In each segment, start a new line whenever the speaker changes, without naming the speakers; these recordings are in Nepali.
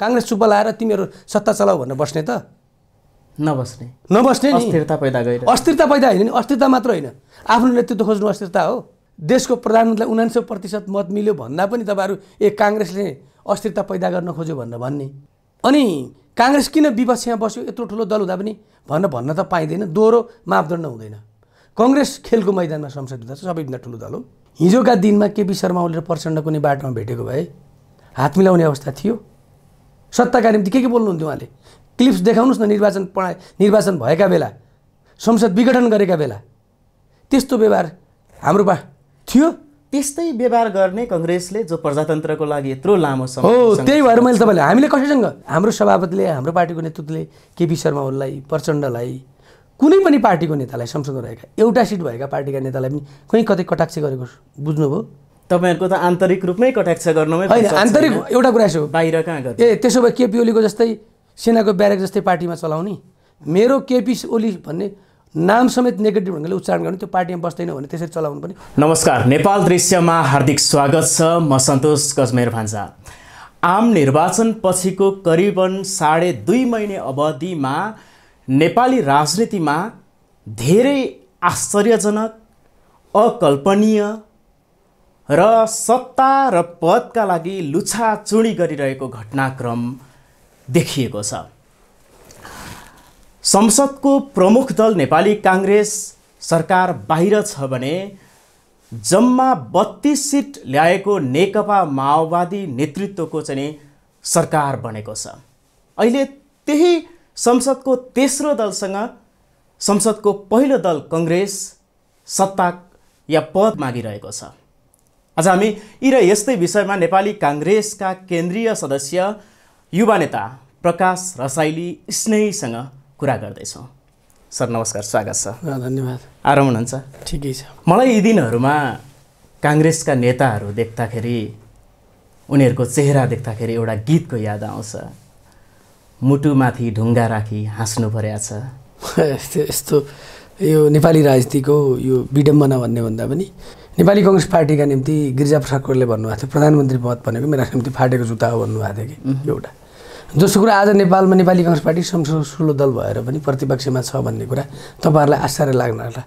काङ्ग्रेस चुप्प लाएर तिमीहरू सत्ता चलाऊ भनेर बस्ने त नबस्ने नबस्ने अस्थिरता पैदा गयो अस्थिरता पैदा होइन नि अस्थिरता मात्र होइन आफ्नो नेतृत्व खोज्नु अस्थिरता हो देशको प्रधानमन्त्रीलाई उनान्सय प्रतिशत मत मिल्यो भन्दा पनि तपाईँहरू ए काङ्ग्रेसले अस्थिरता पैदा गर्न खोज्यो भनेर भन्ने अनि काङ्ग्रेस किन विपक्षमा बस्यो यत्रो ठुलो दल हुँदा पनि भनेर भन्न त पाइँदैन दोहोरो मापदण्ड हुँदैन कङ्ग्रेस खेलको मैदानमा संसद हुँदा सबैभन्दा ठुलो दल हो हिजोका दिनमा केपी शर्मा ओलीले प्रचण्ड कुनै बाटोमा भेटेको भए हात मिलाउने अवस्था थियो सत्ताका निम्ति के के बोल्नुहुन्थ्यो उहाँले क्लिप्स देखाउनुहोस् न निर्वाचन पढाए निर्वाचन भएका बेला संसद विघटन गरेका बेला त्यस्तो व्यवहार हाम्रो पा थियो
त्यस्तै व्यवहार गर्ने कङ्ग्रेसले जो प्रजातन्त्रको लागि यत्रो लामो समय हो त्यही भएर मैले तपाईँले
हामीले कसैसँग हाम्रो सभापतिले हाम्रो पार्टीको नेतृत्वले केपी शर्मा ओलीलाई प्रचण्डलाई कुनै पनि पार्टीको नेतालाई संसदमा रहेका एउटा सिट भएका पार्टीका नेतालाई पनि कहीँ कतै कटाक्ष गरेको बुझ्नुभयो तपाईँहरूको त आन्तरिक रूपमै कटाक्ष गर्नुमै होइन आन्तरिक एउटा कुरा यसो बाहिर कहाँ गर्छ ए त्यसो भए केपी ओलीको जस्तै सेनाको ब्यारेक जस्तै पार्टीमा चलाउने मेरो केपी ओली भन्ने नाम समेत नेगेटिभ ढङ्गले उच्चारण गर्नु त्यो पार्टीमा बस्दैन भने त्यसरी चलाउनु पनि
नमस्कार नेपाल दृश्यमा हार्दिक स्वागत छ म सन्तोष कजमेर भान्सा आम निर्वाचन पछिको करिबन साढे दुई महिने अवधिमा नेपाली राजनीतिमा धेरै आश्चर्यजनक अकल्पनीय र सत्ता र पदका लागि लुछाचुडी गरिरहेको घटनाक्रम देखिएको छ संसदको प्रमुख दल नेपाली काङ्ग्रेस सरकार बाहिर छ भने जम्मा बत्तिस सिट ल्याएको नेकपा माओवादी नेतृत्वको चाहिँ सरकार बनेको छ अहिले त्यही संसदको तेस्रो दलसँग संसदको पहिलो दल कङ्ग्रेस सत्ता या पद मागिरहेको छ आज हामी यी र यस्तै विषयमा नेपाली काङ्ग्रेसका केन्द्रीय सदस्य युवा नेता प्रकाश रसाइली स्नेहीसँग कुरा गर्दैछौँ सर नमस्कार स्वागत छ धन्यवाद आराम हुनुहुन्छ ठिकै छ मलाई यी दिनहरूमा काङ्ग्रेसका नेताहरू देख्दाखेरि उनीहरूको चेहरा देख्दाखेरि एउटा गीतको याद आउँछ मुटुमाथि ढुङ्गा राखी हाँस्नु परेको
छ यस्तो यो नेपाली राजनीतिको यो विडम्बना भन्ने भन्दा पनि नेपाली कङ्ग्रेस पार्टीका निम्ति गिरिजाप्रसाद कोइरालाले भन्नुभएको थियो प्रधानमन्त्री पद भनेको मेरो निम्ति फाटेको जुत्ता हो भन्नुभएको थियो कि एउटा जस्तो कुरा आज नेपालमा नेपाली कङ्ग्रेस पार्टी संसद ठुलो दल भएर पनि प्रतिपक्षमा छ भन्ने कुरा तपाईँहरूलाई आश्चर्य लाग्न होला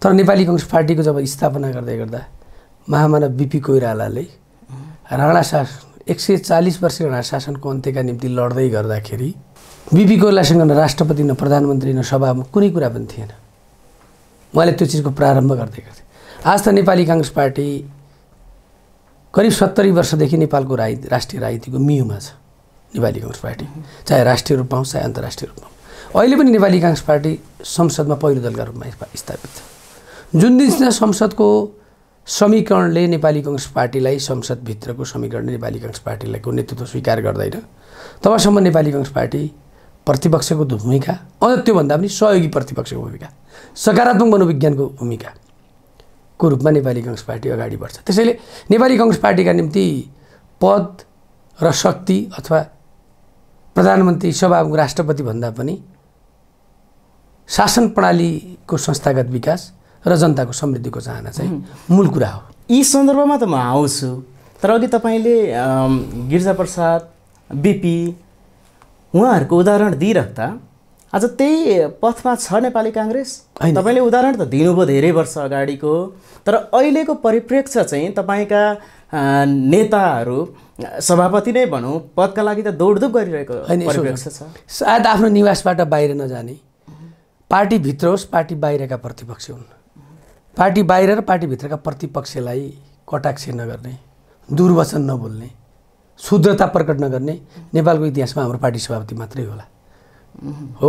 तर नेपाली कङ्ग्रेस पार्टीको जब स्थापना गर्दै गर्दा महामानव बिपी कोइरालाले राणा शासन एक सय चालिस वर्ष राणा शासनको अन्त्यका निम्ति लड्दै गर्दाखेरि बिपी कोइरालासँग न राष्ट्रपति न प्रधानमन्त्री न सभामा कुनै कुरा पनि थिएन उहाँले त्यो चिजको प्रारम्भ गर्दै गर्थे आज त नेपाली काङ्ग्रेस पार्टी करिब सत्तरी वर्षदेखि नेपालको राज राष्ट्रिय राजनीतिको मियुमा छ नेपाली काङ्ग्रेस पार्टी चाहे राष्ट्रिय रूपमा होस् चाहे अन्तर्राष्ट्रिय रूपमा अहिले पनि नेपाली काङ्ग्रेस पार्टी संसदमा पहिलो दलका रूपमा स्थापित छ जुन दिन संसदको समीकरणले नेपाली कङ्ग्रेस पार्टीलाई संसदभित्रको समीकरणले नेपाली कङ्ग्रेस पार्टीलाईको नेतृत्व स्वीकार गर्दैन तबसम्म नेपाली कङ्ग्रेस पार्टी प्रतिपक्षको भूमिका अझ त्योभन्दा पनि सहयोगी प्रतिपक्षको भूमिका सकारात्मक मनोविज्ञानको भूमिका को रूपमा नेपाली कङ्ग्रेस पार्टी अगाडि बढ्छ त्यसैले नेपाली कङ्ग्रेस पार्टीका निम्ति पद र शक्ति अथवा प्रधानमन्त्री सभा राष्ट्रपति भन्दा पनि शासन प्रणालीको संस्थागत विकास र जनताको समृद्धिको चाहना चाहिँ मूल कुरा हो यी
सन्दर्भमा त म आउँछु तर अघि तपाईँले गिर्जाप्रसाद बिपी उहाँहरूको उदाहरण दिइराख्दा आज त्यही पथमा छ नेपाली काङ्ग्रेस तपाईँले उदाहरण त दिनुभयो धेरै वर्ष अगाडिको तर अहिलेको परिप्रेक्ष्य चाहिँ तपाईँका नेताहरू सभापति नै भनौँ पदका लागि त
दौडधुप गरिरहेको परिप्रेक्ष्य छ सायद आफ्नो निवासबाट बाहिर नजाने पार्टीभित्र होस् पार्टी बाहिरका प्रतिपक्ष हुन् पार्टी बाहिर र पार्टीभित्रका प्रतिपक्षलाई कटाक्ष नगर्ने दुर्वचन नबोल्ने शुद्धता प्रकट नगर्ने नेपालको इतिहासमा हाम्रो पार्टी सभापति मात्रै होला हो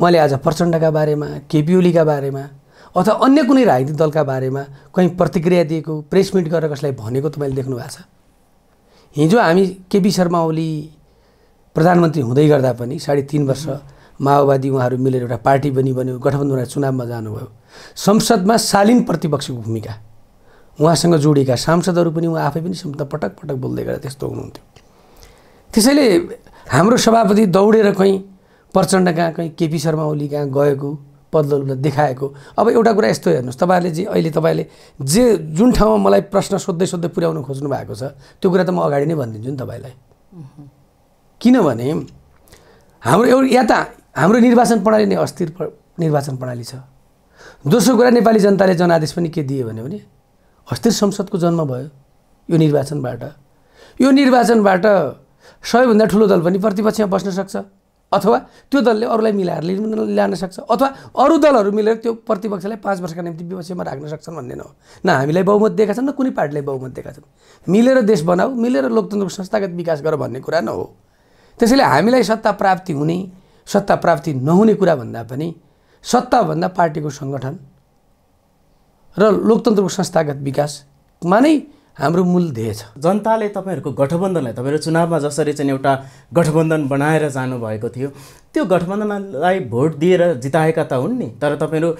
उहाँले आज प्रचण्डका बारेमा केपी ओलीका बारेमा अथवा अन्य कुनै राजनीतिक दलका बारेमा कहीँ प्रतिक्रिया दिएको प्रेस मिट गरेर कसलाई भनेको तपाईँले देख्नु भएको छ हिजो हामी केपी शर्मा ओली प्रधानमन्त्री हुँदै गर्दा पनि साढे तिन वर्ष माओवादी उहाँहरू मिलेर एउटा पार्टी पनि बन्यो गठबन्धन चुनावमा जानुभयो संसदमा शालीन प्रतिपक्षको भूमिका उहाँसँग जोडिएका सांसदहरू पनि उहाँ आफै पनि संसदमा पटक पटक बोल्दै गर्दा त्यस्तो हुनुहुन्थ्यो त्यसैले हाम्रो सभापति दौडेर कहीँ प्रचण्ड कहाँ कहीँ केपी शर्मा ओली कहाँ गएको पदलहरूलाई देखाएको अब एउटा कुरा यस्तो हेर्नुहोस् तपाईँहरूले जे अहिले तपाईँले जे जुन ठाउँमा मलाई प्रश्न सोध्दै सोद्धै पुर्याउनु खोज्नु भएको छ त्यो कुरा त म अगाडि नै भनिदिन्छु नि तपाईँलाई किनभने हाम्रो एउटा या त हाम्रो निर्वाचन प्रणाली नै अस्थिर निर्वाचन प्रणाली छ दोस्रो कुरा नेपाली जनताले जनादेश पनि के दियो भने अस्थिर संसदको जन्म भयो यो निर्वाचनबाट यो निर्वाचनबाट सबैभन्दा ठुलो दल पनि प्रतिपक्षमा बस्न सक्छ अथवा त्यो दलले अरूलाई मिलाएर ल्याउन सक्छ अथवा अरू दलहरू मिलेर त्यो प्रतिपक्षलाई पाँच वर्षका निम्ति विपक्षमा राख्न सक्छन् भन्ने हो न हामीलाई बहुमत दिएका छन् न कुनै पार्टीलाई बहुमत दिएका छन् मिलेर देश बनाऊ मिलेर लोकतन्त्रको संस्थागत विकास गर भन्ने कुरा न हो त्यसैले हामीलाई सत्ता प्राप्ति हुने सत्ता प्राप्ति नहुने कुरा भन्दा पनि सत्ताभन्दा पार्टीको सङ्गठन र लोकतन्त्रको संस्थागत विकासमा
नै हाम्रो मूल ध्येय छ जनताले तपाईँहरूको गठबन्धनलाई तपाईँहरू चुनावमा जसरी चाहिँ एउटा गठबन्धन बनाएर जानुभएको थियो त्यो गठबन्धनलाई भोट दिएर जिताएका त हुन् नि तर तपाईँहरू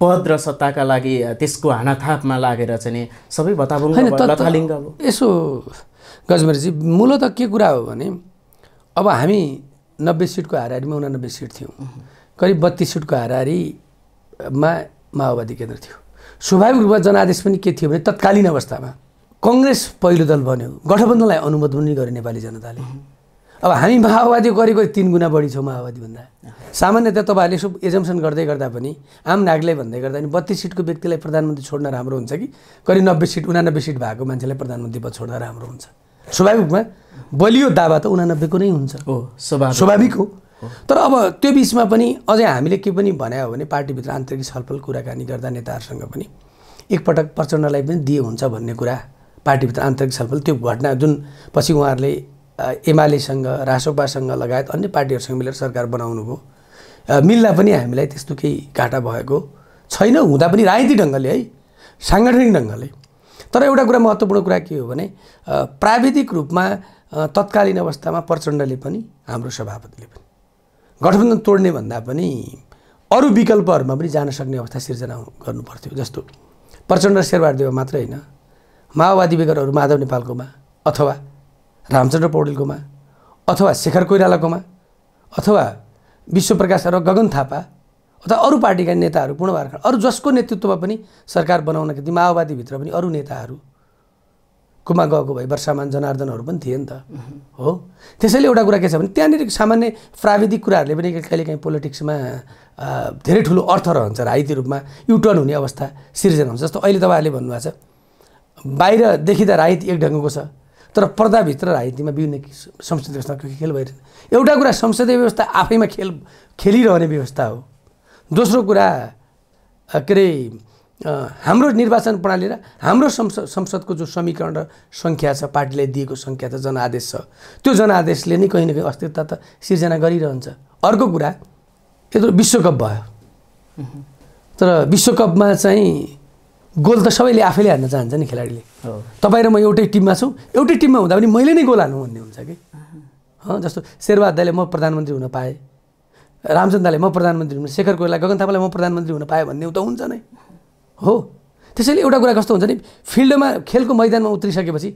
पद र सत्ताका लागि त्यसको हानाथापमा लागेर चाहिँ सबै बताबुङ यसो
गजमेरजी मूलत के कुरा हो भने अब हामी नब्बे सिटको हारिमा उनानब्बे सिट थियौँ करिब बत्तिस सिटको हारिमा माओवादी केन्द्र थियो स्वाभाविक रूपमा जनादेश पनि के थियो भने तत्कालीन अवस्थामा कङ्ग्रेस पहिलो दल बन्यो गठबन्धनलाई अनुमोदन पनि गर्यो नेपाली जनताले अब हामी माओवादी गरेको तिन गुणा बढी छौँ माओवादीभन्दा सामान्यतया तपाईँहरूले यसो एजम्सन गर्दै गर्दा पनि आम नागले भन्दै गर्दा पनि बत्तिस सिटको व्यक्तिलाई प्रधानमन्त्री छोड्न राम्रो हुन्छ कि करिब नब्बे सिट उनानब्बे सिट भएको मान्छेलाई प्रधानमन्त्री पद छोड्दा राम्रो हुन्छ स्वाभाविक रूपमा बलियो दावा त उनानब्बेको नै हुन्छ हो स्वाभाविक हो तर अब त्यो बिचमा पनि अझै हामीले के पनि भन्यो भने पार्टीभित्र आन्तरिक छलफल कुराकानी गर्दा नेताहरूसँग पनि एकपटक प्रचण्डलाई पनि दिए हुन्छ भन्ने कुरा पार्टीभित्र आन्तरिक छलफल त्यो घटना जुन पछि उहाँहरूले एमालेसँग रासोपासँग लगायत अन्य पार्टीहरूसँग मिलेर सरकार बनाउनु भयो मिल्दा पनि हामीलाई त्यस्तो केही घाटा भएको छैन हुँदा पनि राजनीतिक ढङ्गले है साङ्गठनिक ढङ्गले तर एउटा कुरा महत्त्वपूर्ण कुरा के हो भने प्राविधिक रूपमा तत्कालीन अवस्थामा प्रचण्डले पनि हाम्रो सभापतिले पनि गठबन्धन तोड्ने भन्दा पनि अरू विकल्पहरूमा पनि जान सक्ने अवस्था सिर्जना गर्नु जस्तो प्रचण्ड शेरबहादेव मात्रै होइन माओवादी बेगरहरू माधव नेपालकोमा अथवा रामचन्द्र पौडेलकोमा अथवा शेखर कोइरालाकोमा अथवा विश्वप्रकाश र गगन थापा अथवा अरू पार्टीका नेताहरू पूर्ण पूर्णबार अरू जसको नेतृत्वमा पनि सरकार बनाउनका निम्ति माओवादीभित्र पनि अरू नेताहरूकोमा गएको भए वर्षामान जनार्दनहरू पनि थिए नि त हो त्यसैले एउटा कुरा के छ भने त्यहाँनिर सामान्य प्राविधिक कुराहरूले पनि कहिलेकाहीँ पोलिटिक्समा धेरै ठुलो अर्थ रहन्छ राजनीति रूपमा युटर्न हुने अवस्था सिर्जना हुन्छ जस्तो अहिले तपाईँहरूले भन्नुभएको छ बाहिर देखिँदा राजनीति एक ढङ्गको छ तर पर्दाभित्र राजनीतिमा विभिन्न संसदीय व्यवस्थाको खेल भइरहेछ एउटा कुरा संसदीय व्यवस्था आफैमा खेल खेलिरहने व्यवस्था हो दोस्रो कुरा के अरे हाम्रो निर्वाचन प्रणाली र हाम्रो संसद संसदको जो समीकरण र सङ्ख्या छ पार्टीलाई दिएको सङ्ख्या त जनादेश छ त्यो जनादेशले नै कहीँ न कहीँ अस्थिरता त सिर्जना गरिरहन्छ अर्को कुरा यत्रो विश्वकप भयो तर विश्वकपमा चाहिँ गोल त सबैले आफैले हान्न चाहन्छ नि खेलाडीले तपाईँ र म एउटै टिममा छु एउटै टिममा हुँदा पनि मैले नै गोल हाल्नु भन्ने हुन्छ कि जस्तो शेरबहा दाले म प्रधानमन्त्री हुन पाएँ रामचन्दाले म प्रधानमन्त्री हुन शेखर कोइला गगन थापालाई म प्रधानमन्त्री हुन पाएँ भन्ने त हुन्छ नै हो त्यसैले एउटा कुरा कस्तो हुन्छ नि फिल्डमा खेलको मैदानमा उत्रिसकेपछि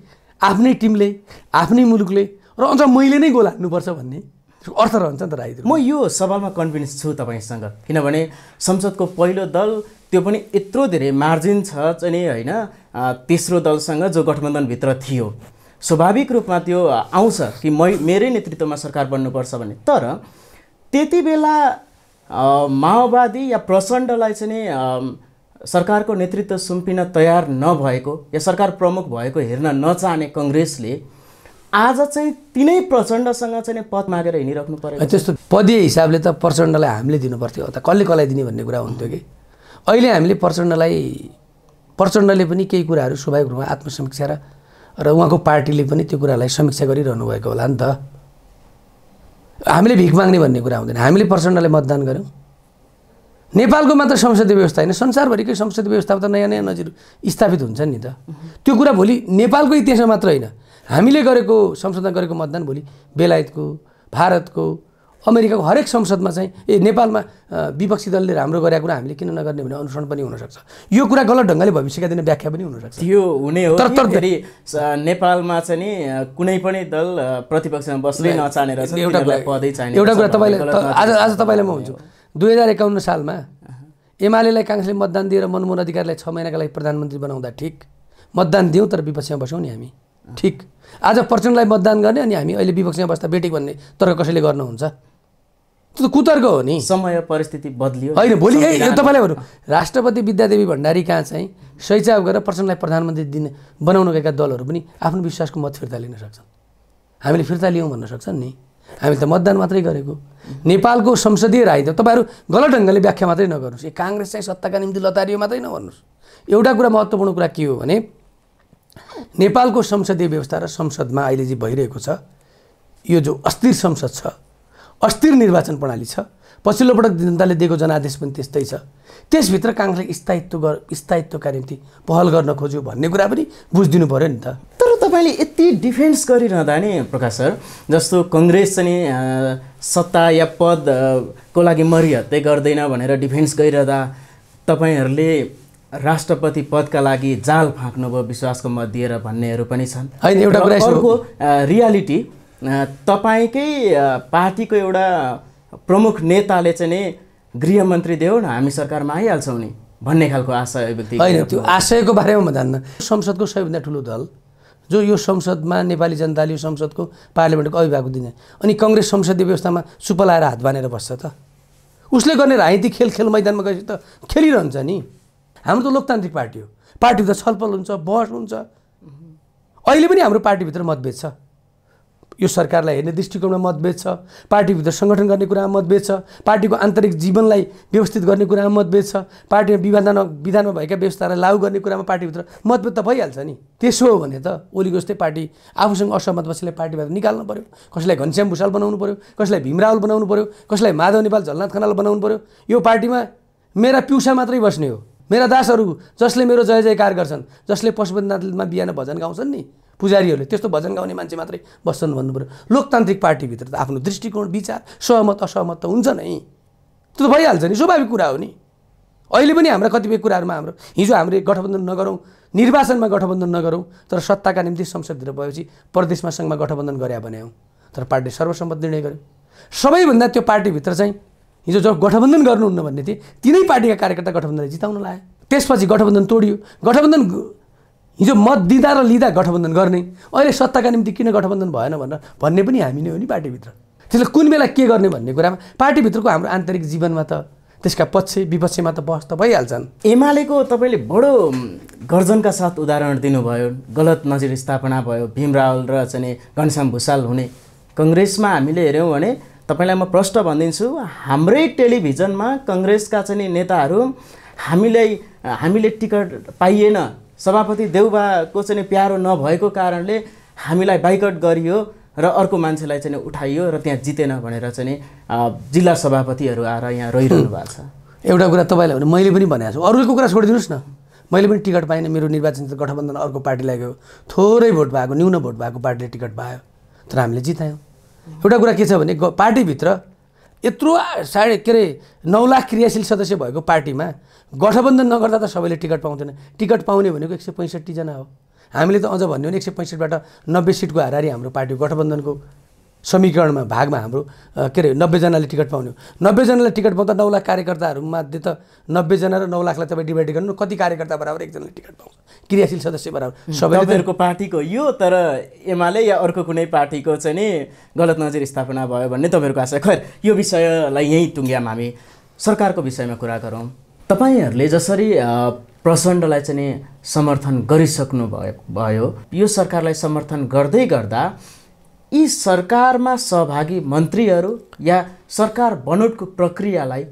आफ्नै टिमले आफ्नै मुलुकले र अझ मैले नै गोल हान्नुपर्छ भन्ने अर्थ रहन्छ नि त राजनीति
म यो सवालमा कन्भिन्स छु तपाईँसँग किनभने संसदको पहिलो दल त्यो पनि यत्रो धेरै मार्जिन छ चाहिँ होइन तेस्रो दलसँग जो गठबन्धनभित्र थियो स्वाभाविक रूपमा त्यो आउँछ कि मै मेरै नेतृत्वमा सरकार बन्नुपर्छ भने तर त्यति बेला माओवादी या प्रचण्डलाई चाहिँ सरकारको नेतृत्व सुम्पिन तयार नभएको या सरकार प्रमुख भएको हेर्न नचाहने कङ्ग्रेसले आज चाहिँ तिनै प्रचण्डसँग चाहिँ पद मागेर हिँडिराख्नु पर्यो त्यस्तो
पदीय हिसाबले त प्रचण्डलाई हामीले दिनुपर्थ्यो त कसले कसलाई दिने भन्ने कुरा हुन्थ्यो कि अहिले हामीले प्रचण्डलाई प्रचण्डले पनि केही कुराहरू स्वाभाविक रूपमा आत्मसमीक्षा र र उहाँको पार्टीले पनि त्यो कुरालाई समीक्षा गरिरहनु भएको होला नि त हामीले भिख माग्ने भन्ने कुरा हुँदैन हामीले प्रचण्डले मतदान गऱ्यौँ नेपालको मात्र संसदीय व्यवस्था होइन संसारभरिकै संसदीय व्यवस्थामा त नयाँ नयाँ नजिर स्थापित हुन्छ नि त त्यो कुरा भोलि नेपालको इतिहासमा मात्र होइन हामीले गरेको संसदमा गरेको मतदान भोलि बेलायतको भारतको अमेरिकाको हरेक संसदमा चाहिँ ए नेपालमा विपक्षी दलले राम्रो गरेको कुरा हामीले किन नगर्ने भने अनुसरण पनि हुनसक्छ यो कुरा गलत ढङ्गले भविष्यका दिन व्याख्या पनि हुनसक्छ यो हुने हो तर फेरि
नेपालमा चाहिँ नि कुनै पनि दल प्रतिपक्षमा बस्नै नचाहेर एउटा चाहिने एउटा कुरा तपाईँलाई आज आज
तपाईँलाई म हुन्छु दुई हजार एकाउन्न सालमा एमालेलाई काङ्ग्रेसले मतदान दिएर मनमोहन अधिकारीलाई छ महिनाका लागि प्रधानमन्त्री बनाउँदा ठिक मतदान दिउँ तर विपक्षमा बस्यौँ नि हामी ठिक आज प्रचण्डलाई मतदान गर्ने अनि हामी अहिले विपक्षमा बस्दा बेटिक भन्ने तर्क कसैले गर्नुहुन्छ त्यो त कुतर्क हो नि समय परिस्थिति बदलियो होइन भोलि तपाईँलाई भनौँ राष्ट्रपति विद्यादेवी भण्डारी कहाँ चाहिँ सैचाव गरेर प्रचण्डलाई प्रधानमन्त्री दिने बनाउन गएका दलहरू पनि आफ्नो विश्वासको मत फिर्ता लिन सक्छन् हामीले फिर्ता लियौँ भन्न सक्छन् नि हामीले त मतदान मात्रै गरेको नेपालको संसदीय राय त तपाईँहरू गलत ढङ्गले व्याख्या मात्रै नगर्नुहोस् ए काङ्ग्रेस चाहिँ सत्ताका निम्ति लतारियो मात्रै नभन्नुहोस् एउटा कुरा महत्त्वपूर्ण कुरा के हो भने नेपालको संसदीय व्यवस्था र संसदमा अहिले जे भइरहेको छ यो जो अस्थिर संसद छ अस्थिर निर्वाचन प्रणाली छ पछिल्लो पटक जनताले दिएको जनादेश पनि त्यस्तै छ त्यसभित्र काङ्ग्रेसले स्थायित्व गर स्थायित्वका निम्ति पहल गर्न खोज्यो भन्ने कुरा पनि बुझिदिनु पऱ्यो नि त तर तपाईँले यति डिफेन्स गरिरहँदा नि प्रकाश सर जस्तो कङ्ग्रेस
चाहिँ सत्ता या पदको लागि मरिहत्ते गर्दैन भनेर डिफेन्स गरिरहँदा तपाईँहरूले राष्ट्रपति पदका लागि जाल फाँक्नुभयो विश्वासको मत दिएर भन्नेहरू पनि छन् होइन एउटा कुरा अर्को रियालिटी तपाईँकै पार्टीको एउटा प्रमुख नेताले चाहिँ नि गृहमन्त्री देऊ न हामी सरकारमा आइहाल्छौँ नि भन्ने खालको आशय व्यक्ति होइन त्यो
आशयको बारेमा म जान्न संसदको सबैभन्दा ठुलो दल जो यो संसदमा नेपाली जनताले यो संसदको पार्लियामेन्टको अभिभावक दिने अनि कङ्ग्रेस संसदीय व्यवस्थामा सुपलाएर हात बाँधेर बस्छ त उसले गर्ने राजनीति खेल खेल मैदानमा गएपछि त खेलिरहन्छ नि हाम्रो त लोकतान्त्रिक पार्टी हो पार्टी पार्टीभित्र छलफल हुन्छ बहस हुन्छ अहिले पनि हाम्रो पार्टीभित्र मतभेद छ यो सरकारलाई हेर्ने दृष्टिकोणमा मतभेद छ पार्टीभित्र सङ्गठन गर्ने कुरामा मतभेद छ पार्टीको आन्तरिक जीवनलाई व्यवस्थित गर्ने कुरामा मतभेद छ पार्टीमा विवादान विधानमा भएका व्यवस्थालाई लागू गर्ने कुरामा पार्टीभित्र मतभेद त भइहाल्छ नि त्यसो हो भने त ओलीको जस्तै पार्टी आफूसँग असहमत बसेलाई पार्टीबाट निकाल्नु पऱ्यो कसैलाई घनश्याम भूषाल बनाउनु पऱ्यो कसैलाई भीमरावल बनाउनु पऱ्यो कसैलाई माधव नेपाल झलनाथ खनाल बनाउनु पऱ्यो यो पार्टीमा मेरा पिउसा मात्रै बस्ने हो मेरा दासहरू जसले मेरो जय जयकार गर्छन् जसले पशुपतिनाथमा बिहान भजन गाउँछन् नि पुजारीहरूले त्यस्तो भजन गाउने मान्छे मात्रै बस्छन् भन्नु पऱ्यो लोकतान्त्रिक पार्टीभित्र त आफ्नो दृष्टिकोण विचार सहमत असहमत त हुन्छ नै त्यो त भइहाल्छ नि स्वाभाविक कुरा हो नि अहिले पनि हाम्रा कतिपय कुराहरूमा हाम्रो हिजो हामीले गठबन्धन नगरौँ निर्वाचनमा गठबन्धन नगरौँ तर सत्ताका निम्ति संसदतिर भएपछि प्रदेशमा सङ्घमा गठबन्धन गरे भने तर पार्टीले सर्वसम्मत निर्णय गर्यो सबैभन्दा त्यो पार्टीभित्र चाहिँ हिजो जब गठबन्धन गर्नुहुन्न भन्ने थिए तिनै पार्टीका कार्यकर्ता गठबन्धनलाई जिताउन लायो त्यसपछि गठबन्धन तोडियो गठबन्धन हिजो मत दिँदा र लिँदा गठबन्धन गर्ने अहिले सत्ताका निम्ति किन गठबन्धन भएन भनेर भन्ने पनि हामी नै हो नि पार्टीभित्र त्यसले कुन बेला के गर्ने भन्ने कुरामा पार्टीभित्रको हाम्रो आन्तरिक जीवनमा त त्यसका पक्ष विपक्षमा त बहस त भइहाल्छन् एमालेको तपाईँले बडो गर्जनका साथ उदाहरण दिनुभयो
गलत नजिर स्थापना भयो भीमरावल र चाहिँ घनश्याम भुषाल हुने कङ्ग्रेसमा हामीले हेऱ्यौँ भने तपाईँलाई म प्रष्ट भनिदिन्छु हाम्रै टेलिभिजनमा कङ्ग्रेसका चाहिँ नेताहरू हामीलाई हामीले टिकट पाइएन सभापति देउबाको चाहिँ प्यारो नभएको कारणले हामीलाई बाइकट गरियो र अर्को मान्छेलाई चाहिँ उठाइयो र त्यहाँ
जितेन भनेर चाहिँ जिल्ला सभापतिहरू आएर यहाँ रहिरहनु भएको छ एउटा कुरा तपाईँलाई भने मैले पनि भनेको छु अरूको कुरा छोडिदिनुहोस् न मैले पनि टिकट पाइनँ मेरो निर्वाचन गठबन्धन अर्को पार्टीलाई गयो थोरै भोट भएको न्यून भोट भएको पार्टीले टिकट पायो तर हामीले जितायौँ एउटा कुरा के छ भने पार्टीभित्र यत्रो साढे के अरे नौ लाख क्रियाशील सदस्य भएको पार्टीमा गठबन्धन नगर्दा त सबैले टिकट पाउँदैन टिकट पाउने भनेको एक सय पैँसठीजना हो हामीले त अझ भन्यो भने एक सय पैँसठीबाट नब्बे सिटको हारारी हाम्रो पार्टी गठबन्धनको समीकरणमा भागमा हाम्रो के अरे नब्बेजनाले टिकट पाउने हो नब्बेजनाले टिकट पाउँदा नौ लाख कार्यकर्ताहरूमध्ये त नब्बेजना र नौ लाखलाई तपाईँ डिभाइड गर्नु कति कार्यकर्ता बराबर एकजनाले टिकट पाउँछ क्रियाशील सदस्य बनाउनु सबैको
पार्टीको यो तर एमाले या अर्को कुनै पार्टीको चाहिँ नि गलत नजिर स्थापना भयो भन्ने तपाईँहरूको आशा खैर यो विषयलाई यहीँ टुङ्ग्याम हामी सरकारको विषयमा कुरा गरौँ तपाईँहरूले जसरी प्रचण्डलाई चाहिँ नि समर्थन गरिसक्नु भयो भयो यो सरकारलाई समर्थन गर्दै गर्दा यी सरकारमा सहभागी मन्त्रीहरू या सरकार बनोटको प्रक्रियालाई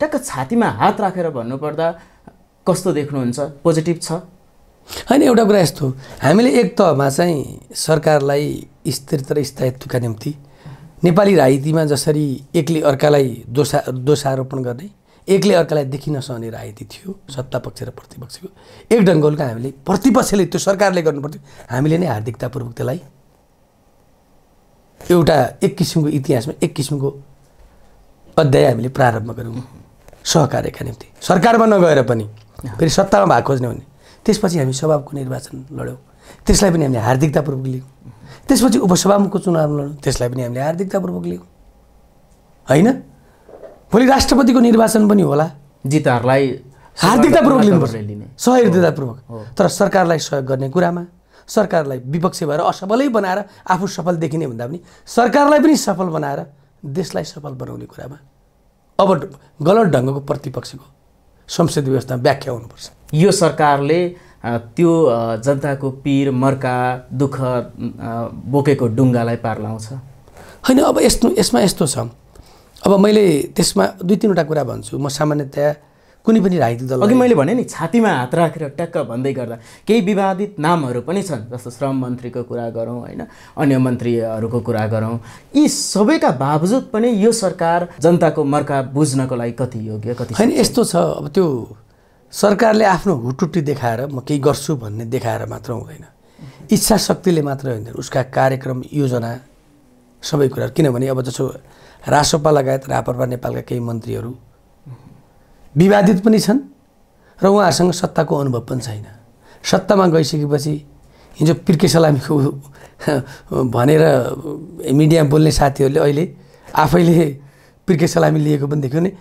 ट्याक्क छातीमा
हात राखेर भन्नुपर्दा कस्तो देख्नुहुन्छ पोजिटिभ छ होइन एउटा कुरा यस्तो हामीले एक तहमा चाहिँ सरकारलाई स्थिरता र स्थायित्वका निम्ति नेपाली राजनीतिमा जसरी एकले अर्कालाई दोषा दोषारोपण गर्ने एकले अर्कालाई देखिन सहने राजनीति थियो सत्ता पक्ष र प्रतिपक्षको एक ढङ्गको हामीले प्रतिपक्षले त्यो सरकारले गर्नु हामीले नै हार्दिकतापूर्वक त्यसलाई एउटा एक किसिमको इतिहासमा एक किसिमको अध्याय हामीले प्रारम्भ गऱ्यौँ सहकार्यका निम्ति सरकारमा नगएर पनि फेरि सत्तामा भाग खोज्ने भने त्यसपछि हामी सभाको निर्वाचन लड्यौँ त्यसलाई पनि हामीले हार्दिकतापूर्वक लियौँ त्यसपछि उपसभामुखको चुनाव लड्यौँ त्यसलाई पनि हामीले हार्दिकतापूर्वक लियौँ होइन भोलि राष्ट्रपतिको निर्वाचन पनि होला जितहरूलाई हार्दिकतापूर्वक लिनुपर्छ सहृदयतापूर्वक तर सरकारलाई सहयोग गर्ने कुरामा सरकारलाई विपक्षी भएर असफलै बनाएर आफू सफल देखिने भन्दा पनि सरकारलाई पनि सफल बनाएर देशलाई सफल बनाउने कुरामा अब गलत ढङ्गको प्रतिपक्षको संसदीय व्यवस्था व्याख्या हुनुपर्छ यो सरकारले त्यो जनताको पिर मर्का दुःख बोकेको डुङ्गालाई पार लाउँछ होइन अब यस्तो यसमा यस्तो छ अब मैले त्यसमा दुई तिनवटा कुरा भन्छु म सामान्यतया कुनै पनि राजनीतिक दल अघि मैले भने नि छातीमा हात राखेर ट्याक्क भन्दै गर्दा केही विवादित
नामहरू पनि छन् जस्तो श्रम मन्त्रीको कुरा गरौँ होइन अन्य मन्त्रीहरूको कुरा गरौँ यी सबैका बावजुद पनि यो सरकार जनताको मर्का बुझ्नको लागि कति योग्य कति होइन यस्तो
छ अब त्यो सरकारले आफ्नो हुटुटी देखाएर म केही गर्छु भन्ने देखाएर मात्र हुँदैन इच्छा शक्तिले मात्र होइन उसका कार्यक्रम योजना सबै कुराहरू किनभने अब जसो रासोपा लगायत रापरपा नेपालका केही मन्त्रीहरू विवादित पनि छन् र उहाँहरूसँग सत्ताको अनुभव पनि छैन सत्तामा गइसकेपछि हिजो पिर्के सलामीको भनेर मिडिया बोल्ने साथीहरूले अहिले आफैले पिर्के सलामी लिएको पनि देख्यो भने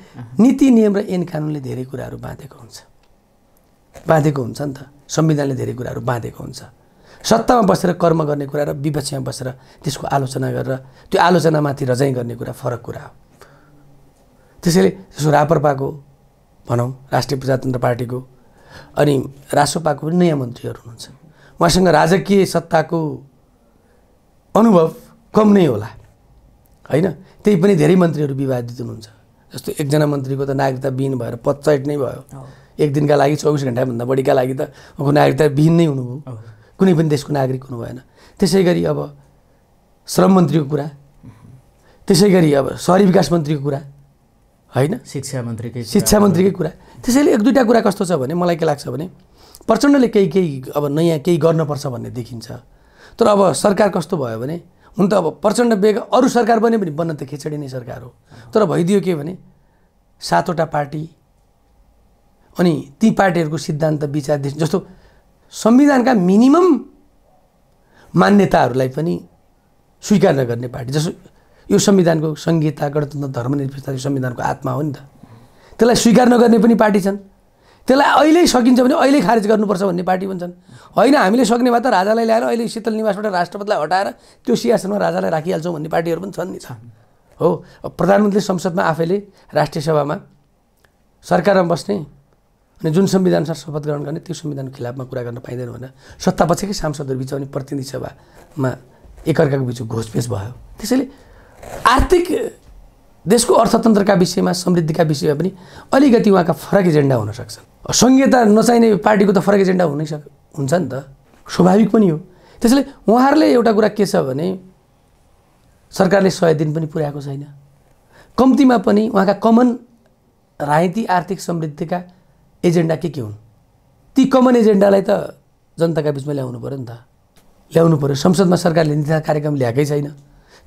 नीति नियम र ऐन कानुनले धेरै कुराहरू बाँधेको हुन्छ बाँधेको हुन्छ नि त संविधानले धेरै कुराहरू बाँधेको हुन्छ सत्तामा बसेर कर्म गर्ने कुरा र विपक्षमा बसेर त्यसको आलोचना गरेर त्यो आलोचनामाथि रजाइ गर्ने कुरा फरक कुरा हो त्यसैले जस्तो रापरपाको भनौँ राष्ट्रिय प्रजातन्त्र पार्टीको अनि रासोपाको पनि नयाँ मन्त्रीहरू हुनुहुन्छ उहाँसँग राजकीय सत्ताको अनुभव कम नै होला होइन त्यही पनि धेरै मन्त्रीहरू विवादित हुनुहुन्छ जस्तो एकजना मन्त्रीको त नागरिकता विहीन भएर पद नै भयो एक दिनका लागि चौबिस घन्टाभन्दा बढीका लागि त उहाँको नागरिकता विहीन नै हुनुभयो कुनै पनि देशको नागरिक हुनु भएन त्यसै गरी अब श्रम मन्त्रीको कुरा त्यसै गरी अब सहरी विकास मन्त्रीको कुरा
होइन शिक्षा मन्त्रीकै शिक्षा मन्त्रीकै
कुरा त्यसैले एक दुईवटा कुरा कस्तो छ भने मलाई के लाग्छ भने प्रचण्डले केही केही अब नयाँ केही गर्नुपर्छ भन्ने देखिन्छ तर अब सरकार कस्तो भयो भने हुन त अब प्रचण्ड बेग अरू सरकार बन्यो भने बन्न त खिचडी नै सरकार हो तर भइदियो के भने सातवटा पार्टी अनि ती पार्टीहरूको सिद्धान्त विचार जस्तो संविधानका मिनिमम मान्यताहरूलाई पनि स्वीकार नगर्ने पार्टी जस्तो यो संविधानको सङ्घीयता गणतन्त्र धर्मनिरपेक्षता संविधानको आत्मा हो नि त त्यसलाई स्वीकार नगर्ने पनि पार्टी छन् त्यसलाई अहिले सकिन्छ भने अहिले खारेज गर्नुपर्छ भन्ने पार्टी भन्छन् होइन हामीले सक्ने भए त राजालाई ल्याएर अहिले शीतल निवासबाट राष्ट्रपतिलाई हटाएर त्यो सिंहासनमा राजालाई राखिहाल्छौँ भन्ने पार्टीहरू पनि छन् नि छ हो प्रधानमन्त्री संसदमा आफैले राष्ट्रिय सभामा सरकारमा बस्ने अनि जुन संविधानसँग शपथ ग्रहण गर्ने त्यो संविधानको खिलाफमा कुरा गर्न पाइँदैन भनेर सत्तापक्षकै सांसदहरू बिच आउने प्रतिनिधि सभामा एकअर्काको बिच घोषपेस भयो त्यसैले आर्थिक देशको अर्थतन्त्रका विषयमा समृद्धिका विषयमा पनि अलिकति उहाँका फरक एजेन्डा हुन सङ्घीयता नचाहिने पार्टीको त फरक एजेन्डा हुनै सक हुन्छ नि त स्वाभाविक पनि हो त्यसैले उहाँहरूले एउटा कुरा के छ भने सरकारले सय दिन पनि पुर्याएको छैन कम्तीमा पनि उहाँका कमन राजनीति आर्थिक समृद्धिका एजेन्डा के के हुन् ती कमन एजेन्डालाई त जनताका बिचमा ल्याउनु पऱ्यो नि त ल्याउनु पऱ्यो संसदमा सरकारले निधा कार्यक्रम ल्याएकै छैन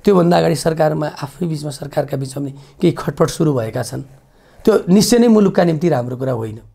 त्योभन्दा अगाडि सरकारमा आफै बिचमा सरकारका बिचमा पनि केही खटपट सुरु भएका छन् त्यो निश्चय नै मुलुकका निम्ति राम्रो कुरा होइन